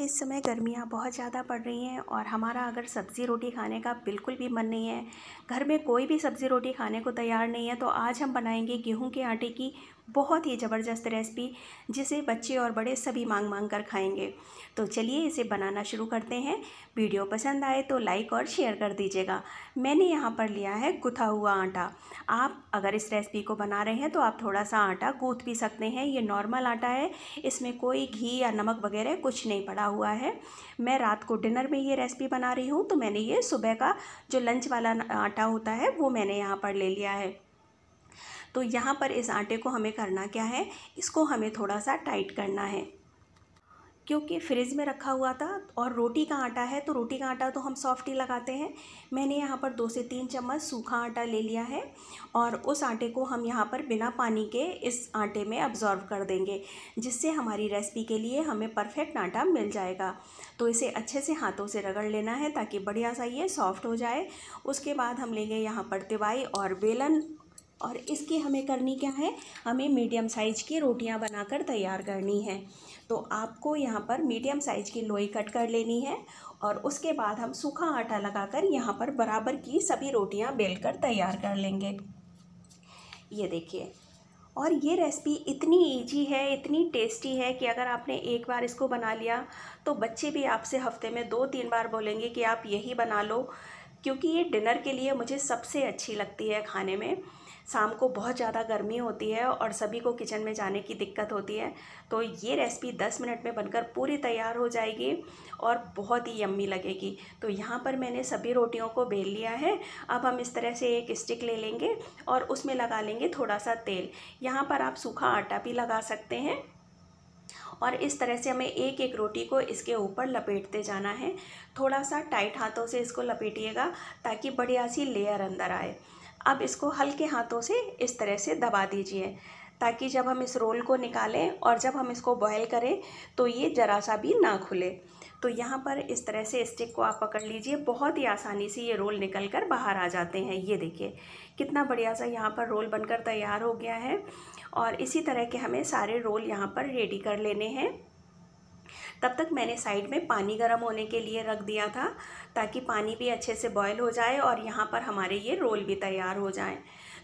इस समय गर्मियाँ बहुत ज़्यादा पड़ रही हैं और हमारा अगर सब्ज़ी रोटी खाने का बिल्कुल भी मन नहीं है घर में कोई भी सब्ज़ी रोटी खाने को तैयार नहीं है तो आज हम बनाएंगे गेहूँ के आटे की बहुत ही ज़बरदस्त रेसिपी जिसे बच्चे और बड़े सभी मांग मांग कर खाएंगे तो चलिए इसे बनाना शुरू करते हैं वीडियो पसंद आए तो लाइक और शेयर कर दीजिएगा मैंने यहाँ पर लिया है गुथा हुआ आटा आप अगर इस रेसिपी को बना रहे हैं तो आप थोड़ा सा आटा गूँथ भी सकते हैं ये नॉर्मल आटा है इसमें कोई घी या नमक वगैरह कुछ नहीं पड़ा हुआ है मैं रात को डिनर में ये रेसिपी बना रही हूँ तो मैंने ये सुबह का जो लंच वाला आटा होता है वो मैंने यहाँ पर ले लिया है तो यहाँ पर इस आटे को हमें करना क्या है इसको हमें थोड़ा सा टाइट करना है क्योंकि फ्रिज में रखा हुआ था और रोटी का आटा है तो रोटी का आटा तो हम सॉफ्ट ही लगाते हैं मैंने यहाँ पर दो से तीन चम्मच सूखा आटा ले लिया है और उस आटे को हम यहाँ पर बिना पानी के इस आटे में अब्जॉर्व कर देंगे जिससे हमारी रेसिपी के लिए हमें परफेक्ट आटा मिल जाएगा तो इसे अच्छे से हाथों से रगड़ लेना है ताकि बढ़िया सा ये सॉफ्ट हो जाए उसके बाद हम लेंगे यहाँ पर तिवाई और बेलन और इसकी हमें करनी क्या है हमें मीडियम साइज की रोटियां बनाकर तैयार करनी है तो आपको यहाँ पर मीडियम साइज की लोई कट कर लेनी है और उसके बाद हम सूखा आटा लगाकर यहाँ पर बराबर की सभी रोटियां बेलकर तैयार कर लेंगे ये देखिए और ये रेसिपी इतनी ईजी है इतनी टेस्टी है कि अगर आपने एक बार इसको बना लिया तो बच्चे भी आपसे हफ्ते में दो तीन बार बोलेंगे कि आप यही बना लो क्योंकि ये डिनर के लिए मुझे सबसे अच्छी लगती है खाने में शाम को बहुत ज़्यादा गर्मी होती है और सभी को किचन में जाने की दिक्कत होती है तो ये रेसिपी 10 मिनट में बनकर पूरी तैयार हो जाएगी और बहुत ही यम्मी लगेगी तो यहाँ पर मैंने सभी रोटियों को बेल लिया है अब हम इस तरह से एक स्टिक ले लेंगे और उसमें लगा लेंगे थोड़ा सा तेल यहाँ पर आप सूखा आटा भी लगा सकते हैं और इस तरह से हमें एक एक रोटी को इसके ऊपर लपेटते जाना है थोड़ा सा टाइट हाथों से इसको लपेटिएगा ताकि बढ़िया सी लेयर अंदर आए अब इसको हल्के हाथों से इस तरह से दबा दीजिए ताकि जब हम इस रोल को निकालें और जब हम इसको बॉयल करें तो ये ज़रा सा भी ना खुले तो यहाँ पर इस तरह से स्टिक को आप पकड़ लीजिए बहुत ही आसानी से ये रोल निकल कर बाहर आ जाते हैं ये देखिए कितना बढ़िया सा यहाँ पर रोल बनकर तैयार हो गया है और इसी तरह के हमें सारे रोल यहाँ पर रेडी कर लेने हैं तब तक मैंने साइड में पानी गर्म होने के लिए रख दिया था ताकि पानी भी अच्छे से बॉयल हो जाए और यहाँ पर हमारे ये रोल भी तैयार हो जाएँ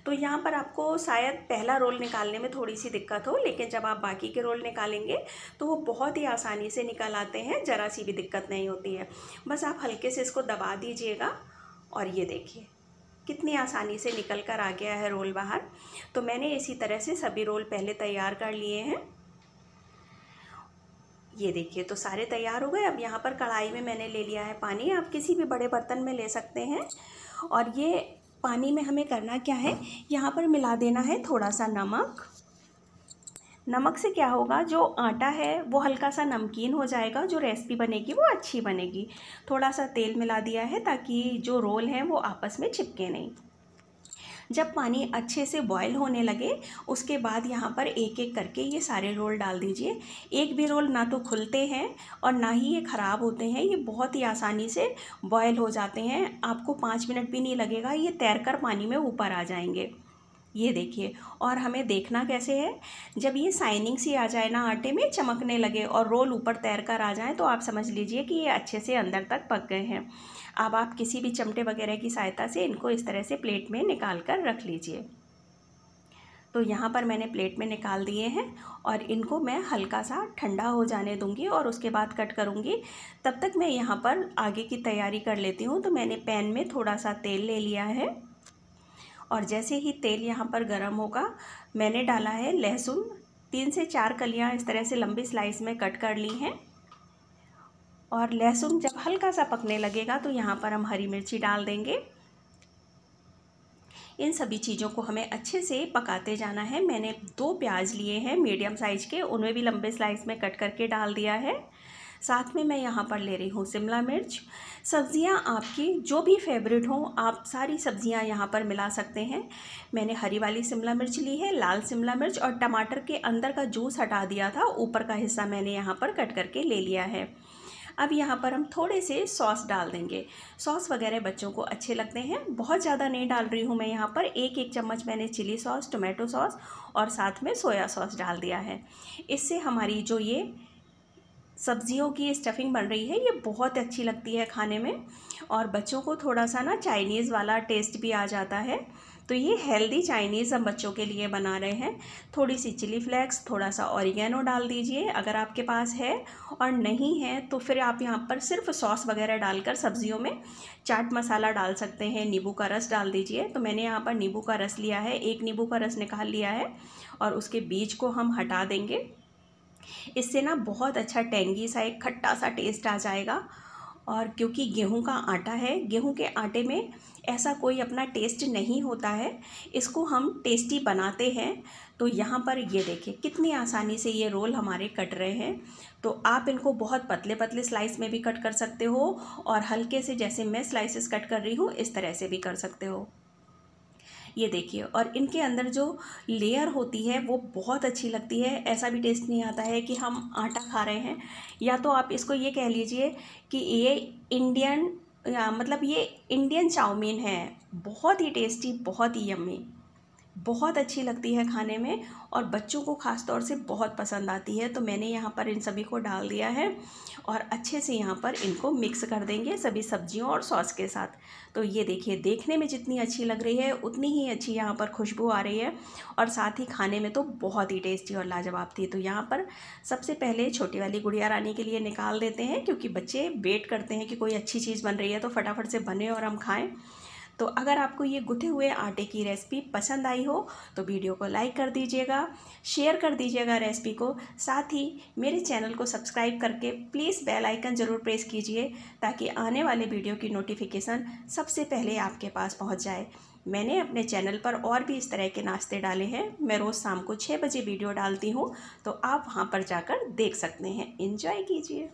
तो यहाँ पर आपको शायद पहला रोल निकालने में थोड़ी सी दिक्कत हो लेकिन जब आप बाकी के रोल निकालेंगे तो वो बहुत ही आसानी से निकल आते हैं ज़रा सी भी दिक्कत नहीं होती है बस आप हल्के से इसको दबा दीजिएगा और ये देखिए कितनी आसानी से निकल कर आ गया है रोल बाहर तो मैंने इसी तरह से सभी रोल पहले तैयार कर लिए हैं ये देखिए तो सारे तैयार हो गए अब यहाँ पर कढ़ाई में मैंने ले लिया है पानी आप किसी भी बड़े बर्तन में ले सकते हैं और ये पानी में हमें करना क्या है यहाँ पर मिला देना है थोड़ा सा नमक नमक से क्या होगा जो आटा है वो हल्का सा नमकीन हो जाएगा जो रेसिपी बनेगी वो अच्छी बनेगी थोड़ा सा तेल मिला दिया है ताकि जो रोल हैं वो आपस में चिपके नहीं जब पानी अच्छे से बॉयल होने लगे उसके बाद यहाँ पर एक एक करके ये सारे रोल डाल दीजिए एक भी रोल ना तो खुलते हैं और ना ही ये ख़राब होते हैं ये बहुत ही आसानी से बॉयल हो जाते हैं आपको पाँच मिनट भी नहीं लगेगा ये तैर कर पानी में ऊपर आ जाएंगे ये देखिए और हमें देखना कैसे है जब ये साइनिंग सी आ जाए ना आटे में चमकने लगे और रोल ऊपर तैर कर आ जाए तो आप समझ लीजिए कि ये अच्छे से अंदर तक पक गए हैं अब आप किसी भी चमटे वगैरह की सहायता से इनको इस तरह से प्लेट में निकाल कर रख लीजिए तो यहाँ पर मैंने प्लेट में निकाल दिए हैं और इनको मैं हल्का सा ठंडा हो जाने दूंगी और उसके बाद कट करूँगी तब तक मैं यहाँ पर आगे की तैयारी कर लेती हूँ तो मैंने पैन में थोड़ा सा तेल ले लिया है और जैसे ही तेल यहाँ पर गर्म होगा मैंने डाला है लहसुन तीन से चार कलियाँ इस तरह से लंबी स्लाइस में कट कर ली हैं और लहसुन जब हल्का सा पकने लगेगा तो यहाँ पर हम हरी मिर्ची डाल देंगे इन सभी चीज़ों को हमें अच्छे से पकाते जाना है मैंने दो प्याज लिए हैं मीडियम साइज के उनमें भी लंबे स्लाइस में कट करके डाल दिया है साथ में मैं यहाँ पर ले रही हूँ शिमला मिर्च सब्ज़ियाँ आपकी जो भी फेवरेट हो आप सारी सब्ज़ियाँ यहाँ पर मिला सकते हैं मैंने हरी वाली शिमला मिर्च ली है लाल शिमला मिर्च और टमाटर के अंदर का जूस हटा दिया था ऊपर का हिस्सा मैंने यहाँ पर कट करके ले लिया है अब यहाँ पर हम थोड़े से सॉस डाल देंगे सॉस वगैरह बच्चों को अच्छे लगते हैं बहुत ज़्यादा नहीं डाल रही हूँ मैं यहाँ पर एक एक चम्मच मैंने चिली सॉस टोमेटो सॉस और साथ में सोया सॉस डाल दिया है इससे हमारी जो ये सब्जियों की स्टफिंग बन रही है ये बहुत अच्छी लगती है खाने में और बच्चों को थोड़ा सा ना चाइनीज़ वाला टेस्ट भी आ जाता है तो ये हेल्दी चाइनीज़ हम बच्चों के लिए बना रहे हैं थोड़ी सी चिली फ्लेक्स थोड़ा सा ऑरिगेनो डाल दीजिए अगर आपके पास है और नहीं है तो फिर आप यहाँ पर सिर्फ सॉस वगैरह डालकर सब्जियों में चाट मसाला डाल सकते हैं नींबू का रस डाल दीजिए तो मैंने यहाँ पर नींबू का रस लिया है एक नींबू का रस निकाल लिया है और उसके बीज को हम हटा देंगे इससे ना बहुत अच्छा टेंगी सा एक खट्टा सा टेस्ट आ जाएगा और क्योंकि गेहूं का आटा है गेहूं के आटे में ऐसा कोई अपना टेस्ट नहीं होता है इसको हम टेस्टी बनाते हैं तो यहाँ पर ये देखिए कितनी आसानी से ये रोल हमारे कट रहे हैं तो आप इनको बहुत पतले पतले स्लाइस में भी कट कर सकते हो और हल्के से जैसे मैं स्लाइसेस कट कर रही हूँ इस तरह से भी कर सकते हो ये देखिए और इनके अंदर जो लेयर होती है वो बहुत अच्छी लगती है ऐसा भी टेस्ट नहीं आता है कि हम आटा खा रहे हैं या तो आप इसको ये कह लीजिए कि ये इंडियन या मतलब ये इंडियन चाउमीन है बहुत ही टेस्टी बहुत ही यम्मी बहुत अच्छी लगती है खाने में और बच्चों को ख़ास तौर से बहुत पसंद आती है तो मैंने यहाँ पर इन सभी को डाल दिया है और अच्छे से यहाँ पर इनको मिक्स कर देंगे सभी सब्जियों और सॉस के साथ तो ये देखिए देखने में जितनी अच्छी लग रही है उतनी ही अच्छी यहाँ पर खुशबू आ रही है और साथ ही खाने में तो बहुत ही टेस्टी और लाजवाब थी तो यहाँ पर सबसे पहले छोटी वाली गुड़िया रानी के लिए निकाल देते हैं क्योंकि बच्चे वेट करते हैं कि कोई अच्छी चीज़ बन रही है तो फटाफट से बने और हम खाएँ तो अगर आपको ये गुथे हुए आटे की रेसिपी पसंद आई हो तो वीडियो को लाइक कर दीजिएगा शेयर कर दीजिएगा रेसिपी को साथ ही मेरे चैनल को सब्सक्राइब करके प्लीज़ बेल आइकन ज़रूर प्रेस कीजिए ताकि आने वाले वीडियो की नोटिफिकेशन सबसे पहले आपके पास पहुँच जाए मैंने अपने चैनल पर और भी इस तरह के नाश्ते डाले हैं मैं रोज़ शाम को छः बजे वीडियो डालती हूँ तो आप वहाँ पर जाकर देख सकते हैं इन्जॉय कीजिए